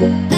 Thank you.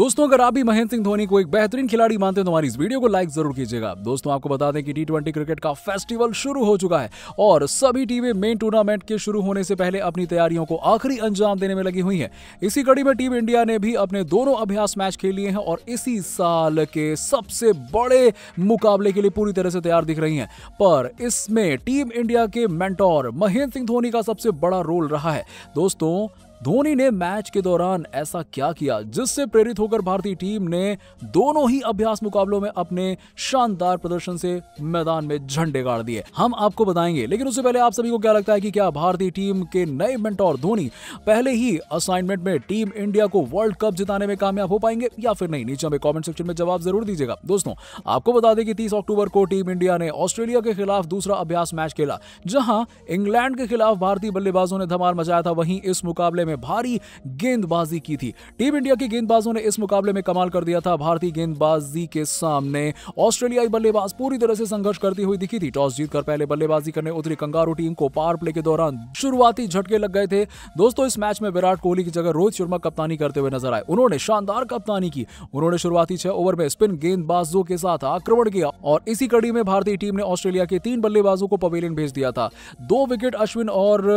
दोस्तों अगर आप भी महेंद्र सिंह धोनी को एक बेहतरीन खिलाड़ी मानते हैं तो हमारी इस वीडियो को लाइक जरूर कीजिएगा दोस्तों आपको बता दें कि टी क्रिकेट का फेस्टिवल शुरू हो चुका है और सभी टीमें मेन टूर्नामेंट के शुरू होने से पहले अपनी तैयारियों को आखिरी अंजाम देने में लगी हुई है इसी कड़ी में टीम इंडिया ने भी अपने दोनों अभ्यास मैच खेल लिए हैं और इसी साल के सबसे बड़े मुकाबले के लिए पूरी तरह से तैयार दिख रही है पर इसमें टीम इंडिया के मेंटोर महेंद्र सिंह धोनी का सबसे बड़ा रोल रहा है दोस्तों धोनी ने मैच के दौरान ऐसा क्या किया जिससे प्रेरित होकर भारतीय टीम ने दोनों ही अभ्यास मुकाबलों में अपने शानदार प्रदर्शन से मैदान में झंडे गाड़ दिए हम आपको बताएंगे लेकिन उससे पहले आप सभी को क्या लगता है कि क्या भारतीय टीम के नए मेंटोर धोनी पहले ही असाइनमेंट में टीम इंडिया को वर्ल्ड कप जिताने में कामयाब हो पाएंगे या फिर नहीं नीचे हमें कॉमेंट सेक्शन में जवाब जरूर दीजिएगा दोस्तों आपको बता दें कि तीस अक्टूबर को टीम इंडिया ने ऑस्ट्रेलिया के खिलाफ दूसरा अभ्यास मैच खेला जहां इंग्लैंड के खिलाफ भारतीय बल्लेबाजों ने धमाल मचाया था वहीं इस मुकाबले में भारी गेंदबाजी की थी टीम इंडिया के गेंदबाजों ने इस मुकाबले में कमाल कर दिया था भारतीय गेंदबाजी के सामने ऑस्ट्रेलियाई बल्लेबाज पूरी तरह से संघर्ष करती हुई दिखी थी टॉस जीतकर पहले बल्लेबाजी करने उतरी कंगारू टीम को पावर प्ले के दौरान शुरुआती झटके लग गए थे दोस्तों इस मैच में विराट कोहली की जगह रोहित शर्मा कप्तानी करते हुए नजर आए उन्होंने शानदार कप्तानी की उन्होंने शुरुआती छह ओवर में स्पिन गेंदबाजों के साथ आक्रमण किया और इसी कड़ी में भारतीय टीम ने ऑस्ट्रेलिया के तीन बल्लेबाजों को पवेलियन भेज दिया था दो विकेट अश्विन और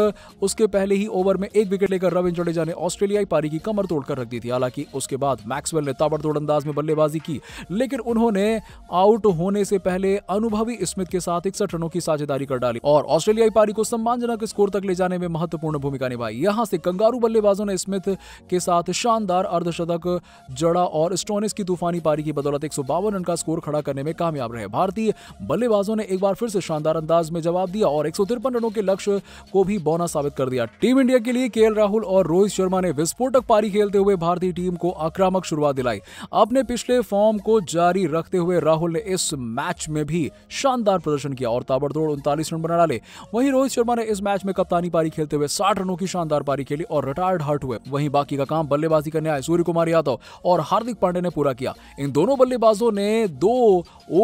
उसके पहले ही ओवर में एक विकेट लेकर रविन जडेजा ने ऑस्ट्रेलियाई पारी की कमर तोड़कर रख दी थी हालांकि उसके बाद मैक्सवेल ने ताबड़तोड़ अंदाज में बल्लेबाजी की लेकिन उन्होंने आउट होने से पहले अनुभवी स्मिथ के साथ इकसठ रनों की साझेदारी कर डाली और ऑस्ट्रेलियाई पारी को सम्मानजनक स्कोर तक ले जाने में महत्वपूर्ण भूमिका निभाई यहां से कंगारू बल्लेबाजों ने स्मिथ के साथ शानदार अर्धशतक जड़ा और स्टोनिस की तूफानी पारी की बदौलत एक रन का स्कोर खड़ा करने में कामयाब रहे भारतीय बल्लेबाजों ने एक बार फिर से शानदार अंदाज में जवाब दिया और एक रनों के लक्ष्य को भी बौना साबित कर दिया टीम इंडिया के लिए के राहुल और रोहित शर्मा ने विस्फोटक पारी खेलते हुए भारतीय टीम को आक्रामक शुरुआत दिलाई अपने पिछले फॉर्म को जारी रखते हुए राहुल ने इस मैच में भी शानदार प्रदर्शन किया और ताबड़तोड़ उनतालीस रन बना डाले वहीं रोहित शर्मा ने इस मैच में कप्तानी पारी खेलते हुए साठ रनों की शानदार पारी खेली और रिटायर्ड हर्ट हुए वहीं बाकी का काम बल्लेबाजी करने आए सूर्य कुमार यादव और हार्दिक पांडे ने पूरा किया इन दोनों बल्लेबाजों ने दो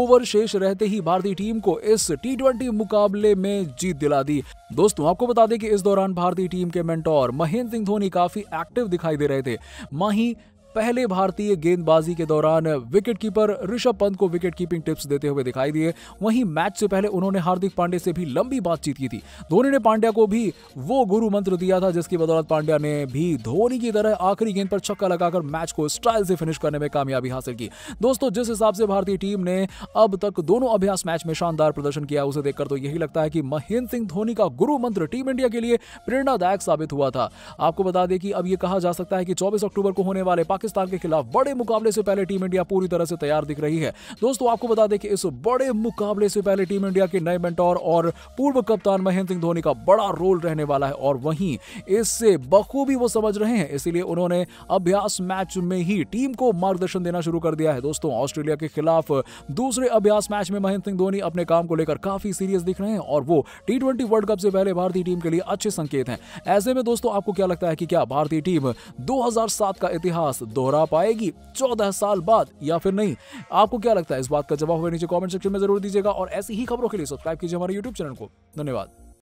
ओवर शेष रहते ही भारतीय टीम को इस टी मुकाबले में जीत दिला दी दोस्तों आपको बता दें कि इस दौरान भारतीय टीम के मेंटोर महेंद्र सिंह धोनी काफी एक्टिव दिखाई दे रहे थे माही पहले भारतीय गेंदबाजी के दौरान विकेटकीपर ऋषभ पंत को विकेट कीपिंग टिप्स देते हुए दिखाई दिए वहीं मैच से पहले उन्होंने हार्दिक पांडे से भी लंबी बातचीत की थी धोनी ने पांड्या को भी वो गुरु मंत्र दिया था जिसकी बदौलत पांड्या ने भी धोनी की तरह आखिरी गेंद पर छक्का लगाकर मैच को स्टाइल से फिनिश करने में कामयाबी हासिल की दोस्तों जिस हिसाब से भारतीय टीम ने अब तक दोनों अभ्यास मैच में शानदार प्रदर्शन किया उसे देखकर तो यही लगता है कि महेंद्र सिंह धोनी का गुरु मंत्र टीम इंडिया के लिए प्रेरणादायक साबित हुआ था आपको बता दें कि अब यह कहा जा सकता है कि चौबीस अक्टूबर को होने वाले पाकिस्तान पाकिस्तान के खिलाफ बड़े मुकाबले से पहले टीम इंडिया पूरी तरह से तैयार दिख रही है दोस्तों आपको बता दें कि इस बड़े मुकाबले से पहले टीम इंडिया के नए मेंटोर और पूर्व कप्तान महेंद्र सिंह धोनी का बड़ा रोल रहने वाला है और वहीं इससे बखूबी वो समझ रहे हैं इसीलिए उन्होंने अभ्यास मैच में ही टीम को मार्गदर्शन देना शुरू कर दिया है दोस्तों ऑस्ट्रेलिया के खिलाफ दूसरे अभ्यास मैच में महेंद्र सिंह धोनी अपने काम को लेकर काफी सीरियस दिख रहे हैं और वो टी वर्ल्ड कप से पहले भारतीय टीम के लिए अच्छे संकेत हैं ऐसे में दोस्तों आपको क्या लगता है कि क्या भारतीय टीम 2007 का इतिहास दोहरा पाएगी चौदह साल बाद या फिर नहीं आपको क्या लगता है इस बात का जवाब हमें नीचे कॉमेंट सेक्शन में जरूर दीजिएगा और ऐसी ही खबरों के लिए सब्सक्राइब कीजिए हमारे यूट्यूब चैनल को धन्यवाद